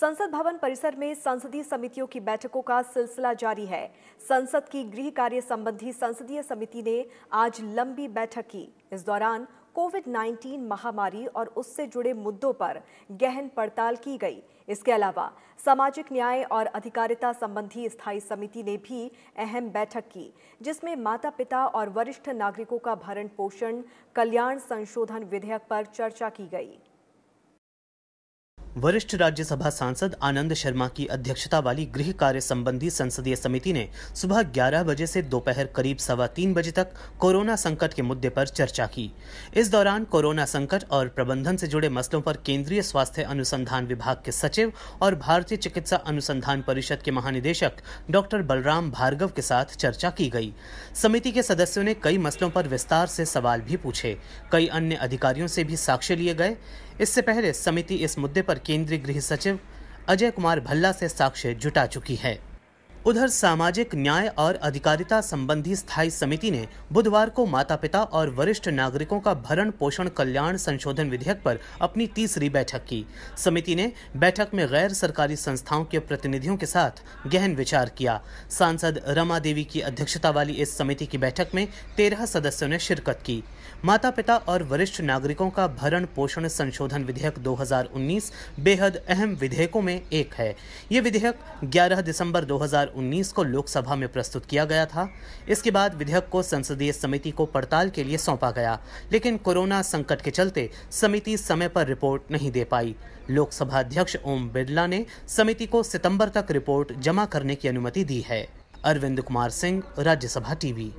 संसद भवन परिसर में संसदीय समितियों की बैठकों का सिलसिला जारी है संसद की गृह कार्य संबंधी संसदीय समिति ने आज लंबी बैठक की इस दौरान कोविड 19 महामारी और उससे जुड़े मुद्दों पर गहन पड़ताल की गई इसके अलावा सामाजिक न्याय और अधिकारिता संबंधी स्थायी समिति ने भी अहम बैठक की जिसमें माता पिता और वरिष्ठ नागरिकों का भरण पोषण कल्याण संशोधन विधेयक पर चर्चा की गई वरिष्ठ राज्यसभा सांसद आनंद शर्मा की अध्यक्षता वाली गृह कार्य संबंधी संसदीय समिति ने सुबह 11 बजे से दोपहर करीब सवा तीन बजे तक कोरोना संकट के मुद्दे पर चर्चा की इस दौरान कोरोना संकट और प्रबंधन से जुड़े मसलों पर केंद्रीय स्वास्थ्य अनुसंधान विभाग के सचिव और भारतीय चिकित्सा अनुसंधान परिषद के महानिदेशक डॉक्टर बलराम भार्गव के साथ चर्चा की गई समिति के सदस्यों ने कई मसलों पर विस्तार से सवाल भी पूछे कई अन्य अधिकारियों से भी साक्ष्य लिए गए इससे पहले समिति इस मुद्दे पर केंद्रीय गृह सचिव अजय कुमार भल्ला से साक्ष्य जुटा चुकी है उधर सामाजिक न्याय और अधिकारिता संबंधी स्थायी समिति ने बुधवार को माता पिता और वरिष्ठ नागरिकों का भरण पोषण कल्याण संशोधन विधेयक पर अपनी तीसरी बैठक की समिति ने बैठक में गैर सरकारी संस्थाओं के प्रतिनिधियों के साथ गहन विचार किया सांसद रमा देवी की अध्यक्षता वाली इस समिति की बैठक में तेरह सदस्यों ने शिरकत की माता पिता और वरिष्ठ नागरिकों का भरण पोषण संशोधन विधेयक 2019 बेहद अहम विधेयकों में एक है ये विधेयक 11 दिसंबर 2019 को लोकसभा में प्रस्तुत किया गया था इसके बाद विधेयक को संसदीय समिति को पड़ताल के लिए सौंपा गया लेकिन कोरोना संकट के चलते समिति समय पर रिपोर्ट नहीं दे पाई लोकसभा अध्यक्ष ओम बिरला ने समिति को सितंबर तक रिपोर्ट जमा करने की अनुमति दी है अरविंद कुमार सिंह राज्यसभा टीवी